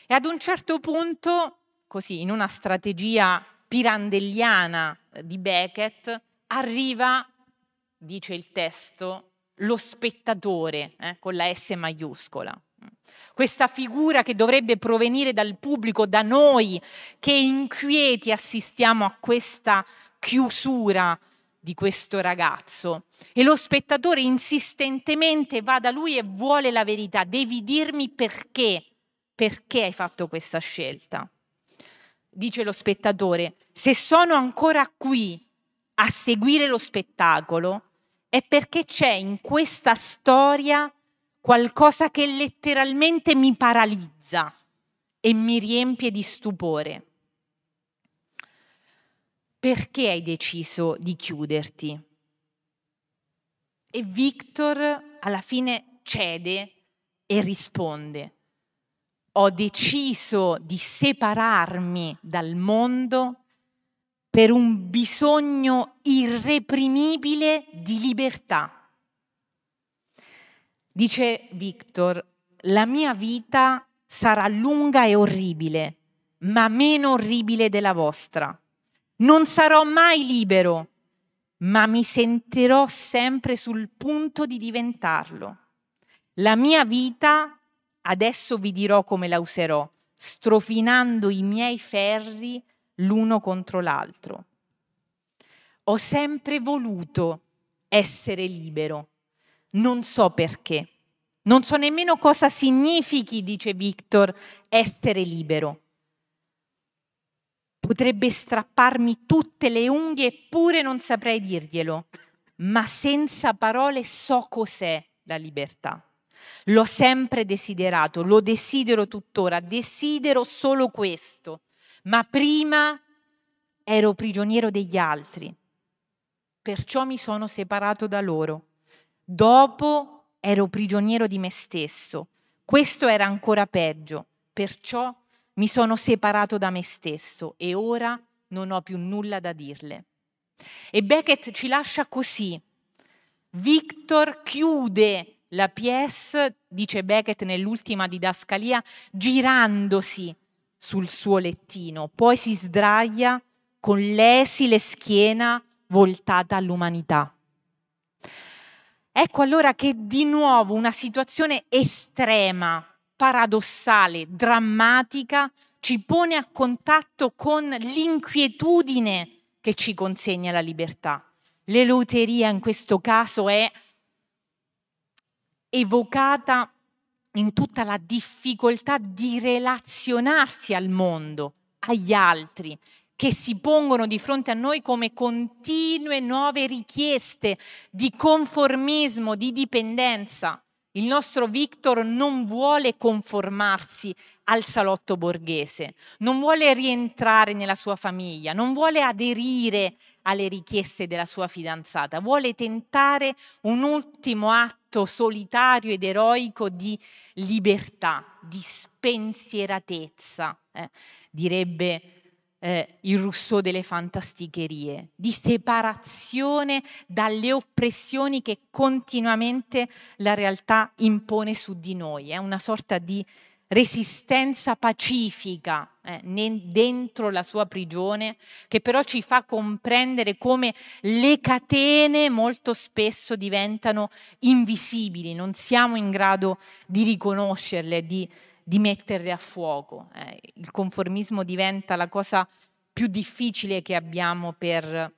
E ad un certo punto, così, in una strategia pirandelliana di Beckett, arriva dice il testo, lo spettatore eh, con la S maiuscola. Questa figura che dovrebbe provenire dal pubblico, da noi, che inquieti assistiamo a questa chiusura di questo ragazzo. E lo spettatore insistentemente va da lui e vuole la verità. Devi dirmi perché, perché hai fatto questa scelta. Dice lo spettatore, se sono ancora qui a seguire lo spettacolo è perché c'è in questa storia qualcosa che letteralmente mi paralizza e mi riempie di stupore. Perché hai deciso di chiuderti? E Victor alla fine cede e risponde, ho deciso di separarmi dal mondo per un bisogno irreprimibile di libertà. Dice Victor, la mia vita sarà lunga e orribile, ma meno orribile della vostra. Non sarò mai libero, ma mi sentirò sempre sul punto di diventarlo. La mia vita, adesso vi dirò come la userò, strofinando i miei ferri l'uno contro l'altro. Ho sempre voluto essere libero, non so perché. Non so nemmeno cosa significhi, dice Victor, essere libero. Potrebbe strapparmi tutte le unghie eppure non saprei dirglielo, ma senza parole so cos'è la libertà. L'ho sempre desiderato, lo desidero tuttora, desidero solo questo, ma prima ero prigioniero degli altri, perciò mi sono separato da loro. Dopo ero prigioniero di me stesso, questo era ancora peggio, perciò mi sono separato da me stesso e ora non ho più nulla da dirle. E Beckett ci lascia così. Victor chiude la pièce, dice Beckett nell'ultima didascalia, girandosi sul suo lettino, poi si sdraia con l'esile schiena voltata all'umanità. Ecco allora che di nuovo una situazione estrema, paradossale, drammatica ci pone a contatto con l'inquietudine che ci consegna la libertà. L'eleuteria in questo caso è evocata in tutta la difficoltà di relazionarsi al mondo, agli altri, che si pongono di fronte a noi come continue nuove richieste di conformismo, di dipendenza. Il nostro Victor non vuole conformarsi al salotto borghese, non vuole rientrare nella sua famiglia, non vuole aderire alle richieste della sua fidanzata, vuole tentare un ultimo atto atto solitario ed eroico di libertà, di spensieratezza, eh, direbbe eh, il Rousseau delle fantasticherie, di separazione dalle oppressioni che continuamente la realtà impone su di noi, è eh, una sorta di resistenza pacifica eh, dentro la sua prigione, che però ci fa comprendere come le catene molto spesso diventano invisibili, non siamo in grado di riconoscerle, di, di metterle a fuoco. Eh. Il conformismo diventa la cosa più difficile che abbiamo per,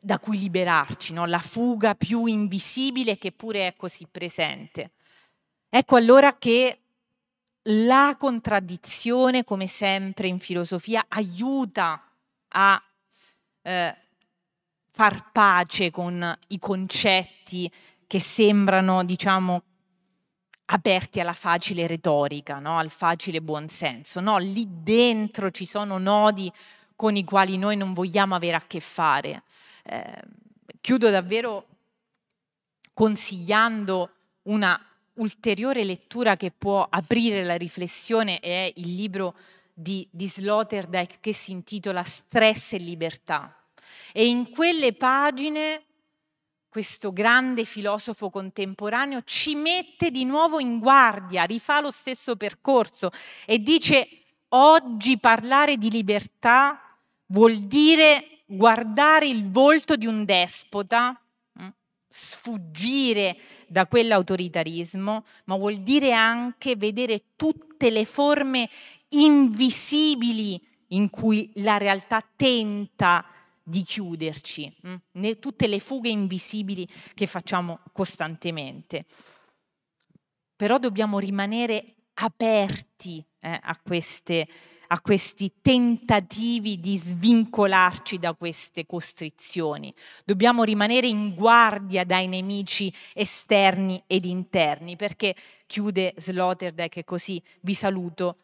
da cui liberarci, no? la fuga più invisibile che pure è così presente. Ecco allora che la contraddizione, come sempre in filosofia, aiuta a eh, far pace con i concetti che sembrano, diciamo, aperti alla facile retorica, no? al facile buonsenso. No, lì dentro ci sono nodi con i quali noi non vogliamo avere a che fare. Eh, chiudo davvero consigliando una ulteriore lettura che può aprire la riflessione è il libro di, di Sloterdijk che si intitola Stress e libertà. E in quelle pagine questo grande filosofo contemporaneo ci mette di nuovo in guardia, rifà lo stesso percorso e dice oggi parlare di libertà vuol dire guardare il volto di un despota, mm, sfuggire da quell'autoritarismo, ma vuol dire anche vedere tutte le forme invisibili in cui la realtà tenta di chiuderci, mh? Mm? tutte le fughe invisibili che facciamo costantemente. Però dobbiamo rimanere aperti eh, a queste a questi tentativi di svincolarci da queste costrizioni. Dobbiamo rimanere in guardia dai nemici esterni ed interni, perché chiude Sloterdijk e così, vi saluto,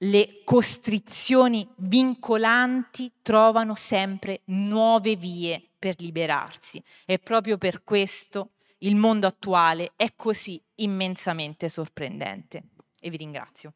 le costrizioni vincolanti trovano sempre nuove vie per liberarsi e proprio per questo il mondo attuale è così immensamente sorprendente. E vi ringrazio.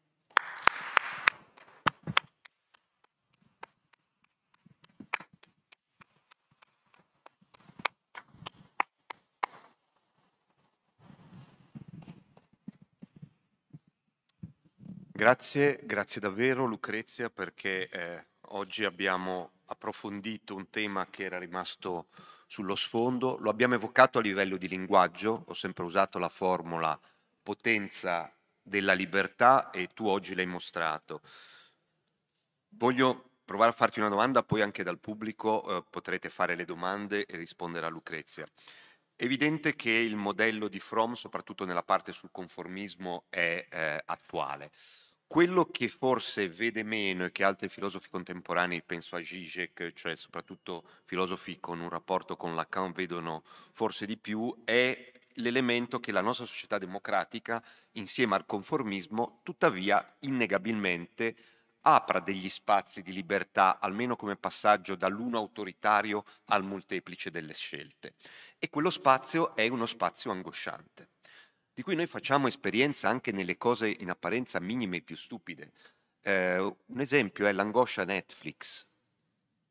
Grazie, grazie davvero Lucrezia perché eh, oggi abbiamo approfondito un tema che era rimasto sullo sfondo, lo abbiamo evocato a livello di linguaggio, ho sempre usato la formula potenza della libertà e tu oggi l'hai mostrato. Voglio provare a farti una domanda, poi anche dal pubblico eh, potrete fare le domande e rispondere a Lucrezia. È evidente che il modello di Fromm, soprattutto nella parte sul conformismo, è eh, attuale. Quello che forse vede meno e che altri filosofi contemporanei, penso a Zizek, cioè soprattutto filosofi con un rapporto con Lacan, vedono forse di più, è l'elemento che la nostra società democratica, insieme al conformismo, tuttavia innegabilmente apra degli spazi di libertà, almeno come passaggio dall'uno autoritario al molteplice delle scelte. E quello spazio è uno spazio angosciante di cui noi facciamo esperienza anche nelle cose in apparenza minime e più stupide. Eh, un esempio è l'angoscia Netflix.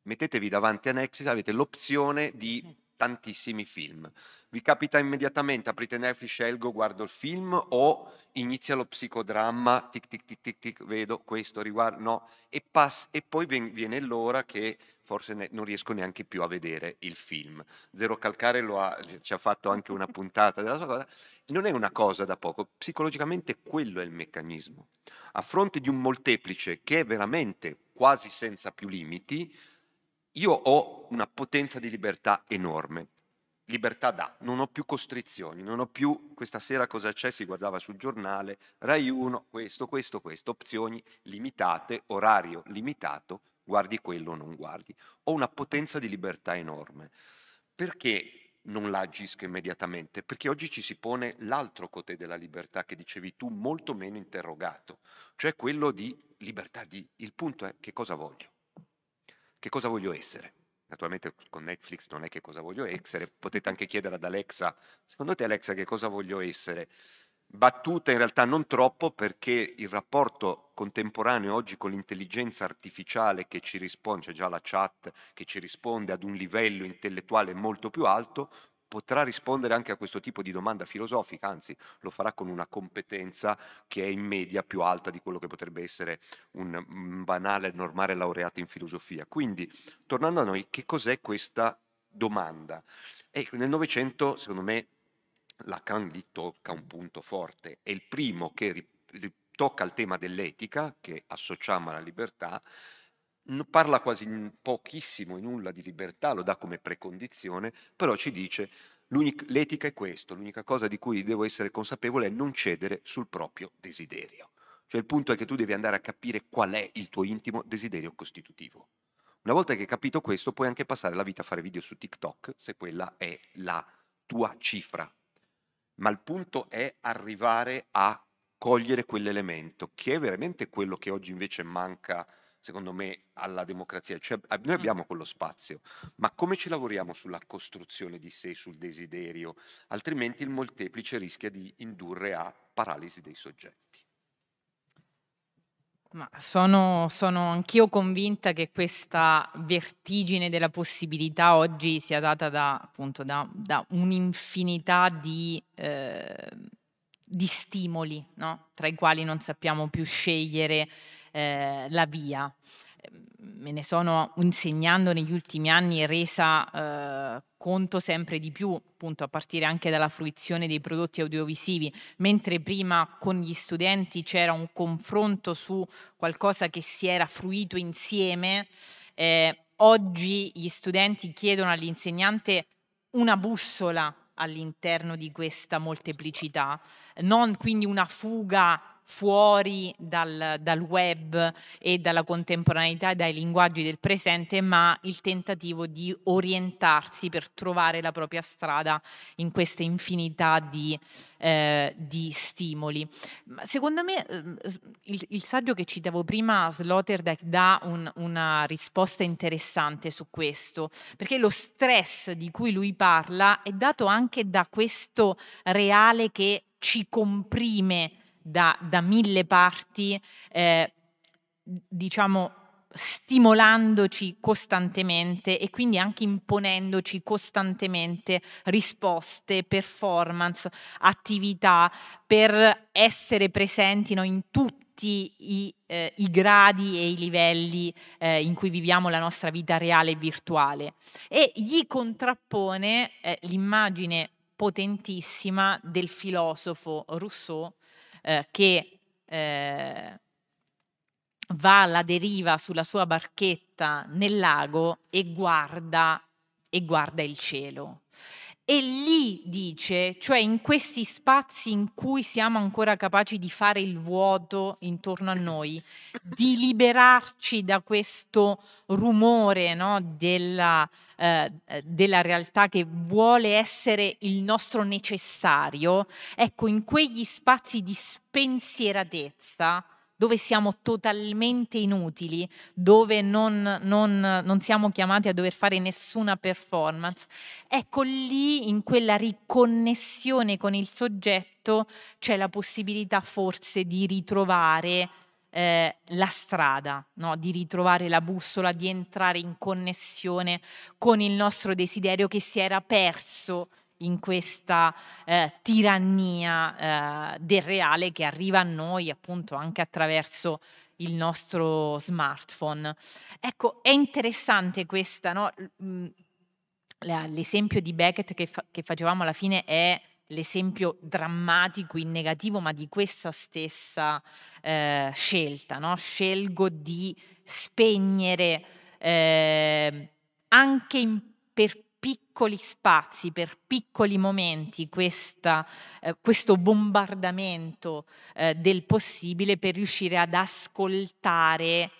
Mettetevi davanti a Netflix, avete l'opzione di tantissimi film. Vi capita immediatamente, aprite Netflix, scelgo, guardo il film o inizia lo psicodramma, tic tic tic tic tic, vedo questo, riguardo, no, e, pass- e poi ven- viene l'ora che forse ne- non riesco neanche più a vedere il film. Zero Calcare ha, ci ha fatto anche una *laughs* puntata della sua cosa, non è una cosa da poco, psicologicamente quello è il meccanismo. A fronte di un molteplice che è veramente quasi senza più limiti, io ho una potenza di libertà enorme. Libertà da, non ho più costrizioni, non ho più questa sera cosa c'è, si guardava sul giornale, Rai 1, questo, questo, questo, opzioni limitate, orario limitato, guardi quello o non guardi. Ho una potenza di libertà enorme. Perché non la agisco immediatamente? Perché oggi ci si pone l'altro cote della libertà che dicevi tu, molto meno interrogato, cioè quello di libertà di... Il punto è che cosa voglio che cosa voglio essere. Naturalmente con Netflix non è che cosa voglio essere, potete anche chiedere ad Alexa, secondo te Alexa che cosa voglio essere? Battuta in realtà non troppo perché il rapporto contemporaneo oggi con l'intelligenza artificiale che ci risponde, c'è già la chat che ci risponde ad un livello intellettuale molto più alto, potrà rispondere anche a questo tipo di domanda filosofica, anzi lo farà con una competenza che è in media più alta di quello che potrebbe essere un banale, normale laureato in filosofia. Quindi, tornando a noi, che cos'è questa domanda? E nel Novecento, secondo me, Lacan lì tocca un punto forte, è il primo che ri- tocca il tema dell'etica, che associamo alla libertà, parla quasi pochissimo e nulla di libertà, lo dà come precondizione, però ci dice l'etica è questo, l'unica cosa di cui devo essere consapevole è non cedere sul proprio desiderio. Cioè il punto è che tu devi andare a capire qual è il tuo intimo desiderio costitutivo. Una volta che hai capito questo, puoi anche passare la vita a fare video su TikTok, se quella è la tua cifra. Ma il punto è arrivare a cogliere quell'elemento, che è veramente quello che oggi invece manca secondo me, alla democrazia. Cioè, noi abbiamo quello spazio, ma come ci lavoriamo sulla costruzione di sé, sul desiderio? Altrimenti il molteplice rischia di indurre a paralisi dei soggetti. Ma sono, sono anch'io convinta che questa vertigine della possibilità oggi sia data da, appunto, da, da un'infinità di, eh, di stimoli, no? tra i quali non sappiamo più scegliere eh, la via. Me ne sono insegnando negli ultimi anni resa eh, conto sempre di più, appunto a partire anche dalla fruizione dei prodotti audiovisivi, mentre prima con gli studenti c'era un confronto su qualcosa che si era fruito insieme, eh, oggi gli studenti chiedono all'insegnante una bussola all'interno di questa molteplicità, non quindi una fuga fuori dal, dal, web e dalla contemporaneità, e dai linguaggi del presente, ma il tentativo di orientarsi per trovare la propria strada in questa infinità di, eh, di stimoli. secondo me ehm, il, il, saggio che citavo prima, Sloterdijk, dà un, una risposta interessante su questo, perché lo stress di cui lui parla è dato anche da questo reale che ci comprime da, da mille parti, eh, diciamo stimolandoci costantemente e quindi anche imponendoci costantemente risposte, performance, attività per essere presenti no, in tutti i, eh, i, gradi e i livelli eh, in cui viviamo la nostra vita reale e virtuale e gli contrappone eh, l'immagine potentissima del filosofo Rousseau eh, che eh, va alla deriva sulla sua barchetta nel lago e guarda, e guarda il cielo. E lì dice, cioè in questi spazi in cui siamo ancora capaci di fare il vuoto intorno a noi, di liberarci da questo rumore no, della, eh, eh, della realtà che vuole essere il nostro necessario, ecco, in quegli spazi di spensieratezza dove siamo totalmente inutili, dove non, non, non, siamo chiamati a dover fare nessuna performance, ecco lì in quella riconnessione con il soggetto c'è la possibilità forse di ritrovare eh, la strada, no? di ritrovare la bussola, di entrare in connessione con il nostro desiderio che si era perso in questa eh, tirannia eh, del reale che arriva a noi appunto anche attraverso il nostro smartphone. Ecco, è interessante questa, no? Mm, l'esempio di Beckett che, fa- che facevamo alla fine è l'esempio drammatico in negativo, ma di questa stessa eh, scelta. No? Scelgo di spegnere eh, anche in, per piccoli spazi, per piccoli momenti, questa, eh, questo bombardamento eh, del possibile per riuscire ad ascoltare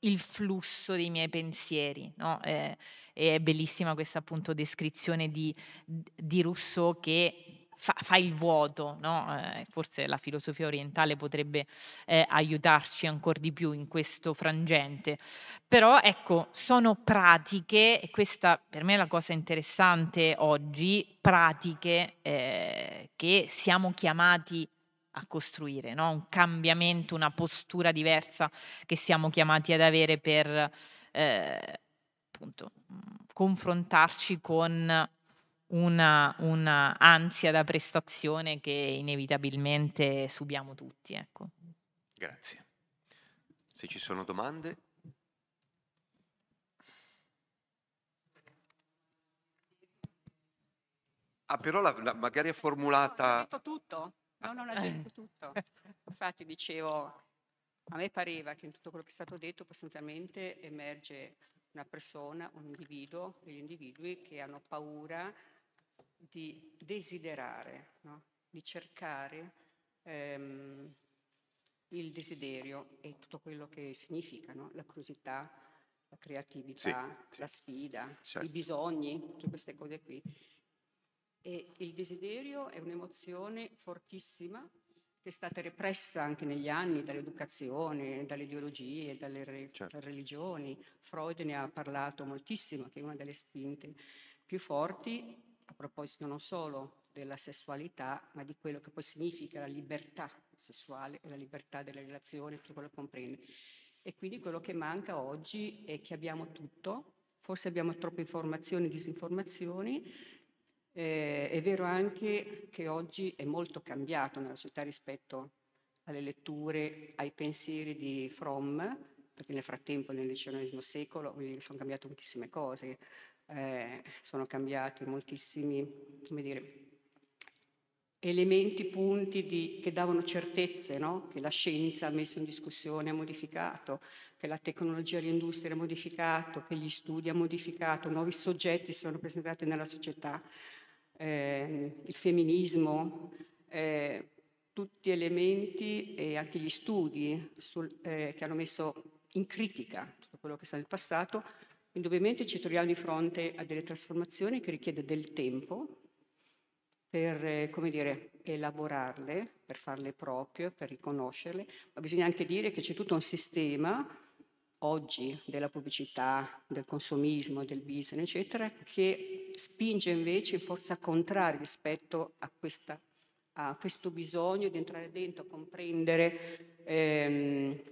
il flusso dei miei pensieri. No? Eh, è bellissima questa appunto descrizione di, di Rousseau che fa, fa il vuoto, no? eh, forse la filosofia orientale potrebbe eh, aiutarci ancora di più in questo frangente, però ecco, sono pratiche, e questa per me è la cosa interessante oggi, pratiche eh, che siamo chiamati a costruire, no? un cambiamento, una postura diversa che siamo chiamati ad avere per eh, appunto mm, confrontarci con una, una, ansia da prestazione che inevitabilmente subiamo tutti. Ecco. Grazie. Se ci sono domande. Ah, però la, la, magari è formulata... No, ho detto tutto? No, non ho detto *laughs* tutto. Infatti dicevo, a me pareva che in tutto quello che è stato detto sostanzialmente emerge una persona, un individuo, degli individui che hanno paura di desiderare, no? di cercare ehm, il desiderio e tutto quello che significa, no? la curiosità, la creatività, sì, la sfida, certo. i bisogni, tutte queste cose qui. E il desiderio è un'emozione fortissima che è stata repressa anche negli anni dall'educazione, dalle ideologie, dalle re- certo. religioni. Freud ne ha parlato moltissimo, che è una delle spinte più forti proposito non solo della sessualità, ma di quello che poi significa la libertà sessuale e la libertà delle relazioni, tutto quello che comprende. E quindi quello che manca oggi è che abbiamo tutto, forse abbiamo troppe informazioni e disinformazioni, eh, è vero anche che oggi è molto cambiato nella società rispetto alle letture, ai pensieri di Fromm, perché nel frattempo nel XIX secolo sono cambiate moltissime cose, eh, sono cambiati moltissimi dire, elementi, punti di, che davano certezze, no? che la scienza ha messo in discussione, ha modificato, che la tecnologia e l'industria ha modificato, che gli studi ha modificato, nuovi soggetti si sono presentati nella società, eh, il femminismo. Eh, tutti elementi e anche gli studi sul, eh, che hanno messo in critica tutto quello che sta nel passato, Indubbiamente ci troviamo di fronte a delle trasformazioni che richiedono del tempo per, eh, come dire, elaborarle, per farle proprio, per riconoscerle, ma bisogna anche dire che c'è tutto un sistema oggi della pubblicità, del consumismo, del business, eccetera, che spinge invece in forza contraria rispetto a, questa, a questo bisogno di entrare dentro, comprendere ehm,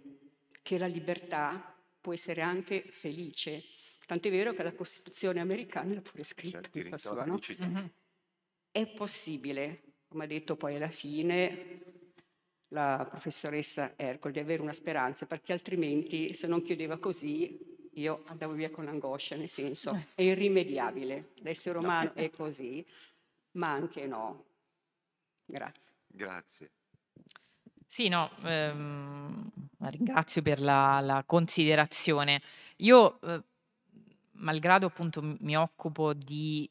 che la libertà può essere anche felice, Tant'è vero che la Costituzione americana l'ha pure scritta. Certo, diritto sua, no? Mhm. È possibile, come ha detto poi alla fine la professoressa Ercole, di avere una speranza, perché altrimenti se non chiudeva così io andavo via con l'angoscia, nel senso è irrimediabile, l'essere umano no. è così, ma anche no. Grazie. Grazie. Sì, no, ehm, ringrazio per la, la considerazione. Io eh, malgrado appunto mi occupo di,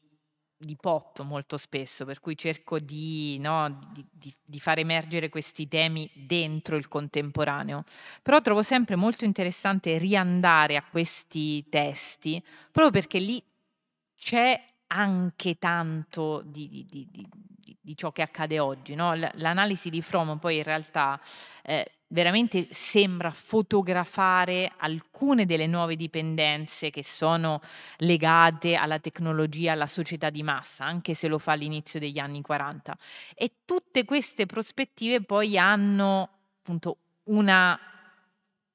di pop molto spesso, per cui cerco di, no, di, di, far emergere questi temi dentro il contemporaneo, però trovo sempre molto interessante riandare a questi testi, proprio perché lì c'è anche tanto di di, ciò che accade oggi. No? L'analisi di Fromm poi in realtà eh, veramente sembra fotografare alcune delle nuove dipendenze che sono legate alla tecnologia, alla società di massa, anche se lo fa all'inizio degli anni 40. E tutte queste prospettive poi hanno appunto una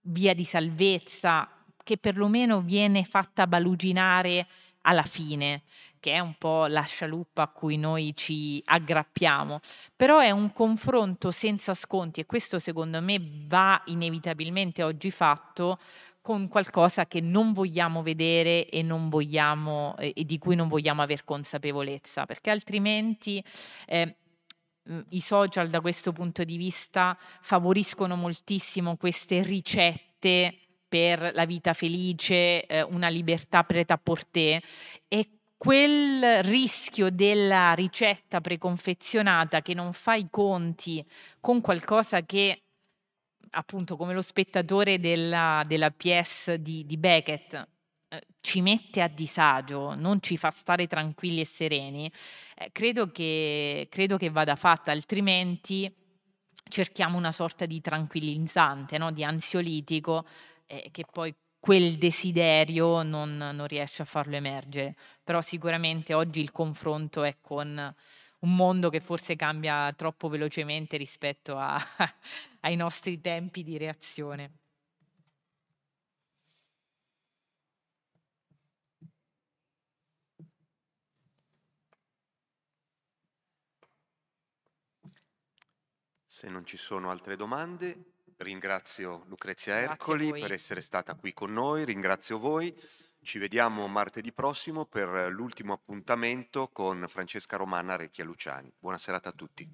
via di salvezza che perlomeno viene fatta baluginare alla fine, che è un po' la scialuppa a cui noi ci aggrappiamo, però è un confronto senza sconti e questo secondo me va inevitabilmente oggi fatto con qualcosa che non vogliamo vedere e, non vogliamo, e di cui non vogliamo aver consapevolezza, perché altrimenti eh, i social da questo punto di vista favoriscono moltissimo queste ricette per la vita felice, eh, una libertà preta a portè e quel rischio della ricetta preconfezionata che non fa i conti con qualcosa che appunto come lo spettatore della, della PS di, di Beckett eh, ci mette a disagio, non ci fa stare tranquilli e sereni, eh, credo, che, credo che vada fatta, altrimenti cerchiamo una sorta di tranquillizzante, no? di ansiolitico eh, che poi quel desiderio non, non, riesce a farlo emergere. Però sicuramente oggi il confronto è con un mondo che forse cambia troppo velocemente rispetto a, *laughs* ai nostri tempi di reazione. Se non ci sono altre domande, Ringrazio Lucrezia Grazie Ercoli per essere stata qui con noi, ringrazio voi. Ci vediamo martedì prossimo per l'ultimo appuntamento con Francesca Romana Recchia Luciani. Buona serata a tutti.